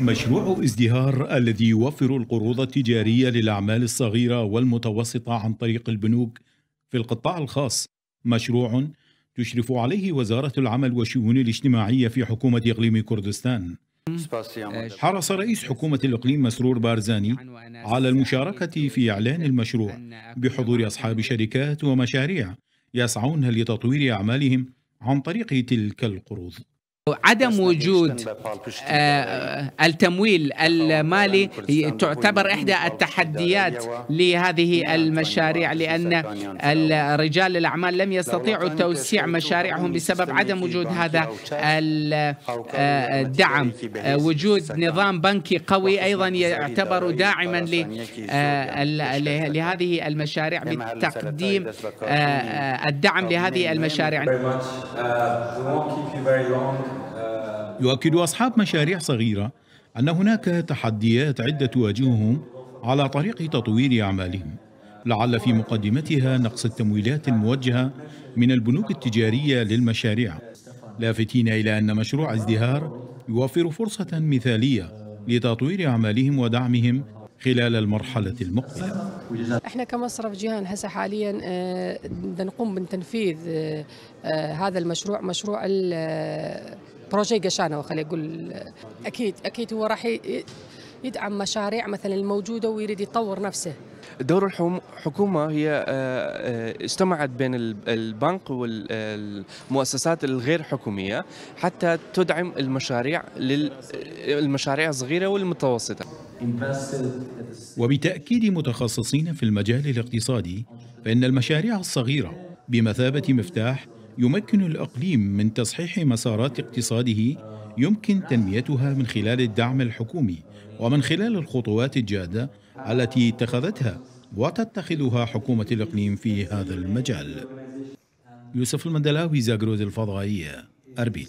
مشروع ازدهار الذي يوفر القروض التجارية للأعمال الصغيرة والمتوسطة عن طريق البنوك في القطاع الخاص مشروع تشرف عليه وزارة العمل والشؤون الاجتماعية في حكومة إقليم كردستان حرص رئيس حكومة الإقليم مسرور بارزاني على المشاركة في إعلان المشروع بحضور أصحاب شركات ومشاريع يسعون لتطوير أعمالهم عن طريق تلك القروض عدم وجود آه، آه، التمويل المالي تعتبر إحدى التحديات لهذه المشاريع لأن رجال الأعمال لم يستطيعوا توسيع مشاريعهم بسبب عدم وجود هذا الدعم آه، وجود نظام بنكي قوي أيضا يعتبر داعما لهذه المشاريع بتقديم الدعم لهذه المشاريع يؤكد أصحاب مشاريع صغيرة أن هناك تحديات عدة تواجههم على طريق تطوير أعمالهم لعل في مقدمتها نقص التمويلات الموجهة من البنوك التجارية للمشاريع لافتين إلى أن مشروع ازدهار يوفر فرصة مثالية لتطوير أعمالهم ودعمهم خلال المرحلة المقبلة احنا كمصرف جيهان هسه حاليا آه، نقوم بتنفيذ آه، آه، هذا المشروع مشروع بروجي قشانه خلينا اقول اكيد اكيد هو راح يدعم مشاريع مثلا الموجوده ويريد يطور نفسه دور الحكومة هي آه، آه، اجتمعت بين البنك والمؤسسات الغير حكومية حتى تدعم المشاريع للمشاريع الصغيرة والمتوسطة وبتأكيد متخصصين في المجال الاقتصادي فإن المشاريع الصغيرة بمثابة مفتاح يمكن الإقليم من تصحيح مسارات اقتصاده يمكن تنميتها من خلال الدعم الحكومي ومن خلال الخطوات الجادة التي اتخذتها وتتخذها حكومة الإقليم في هذا المجال يوسف المندلاوي زاغروز الفضائية أربيل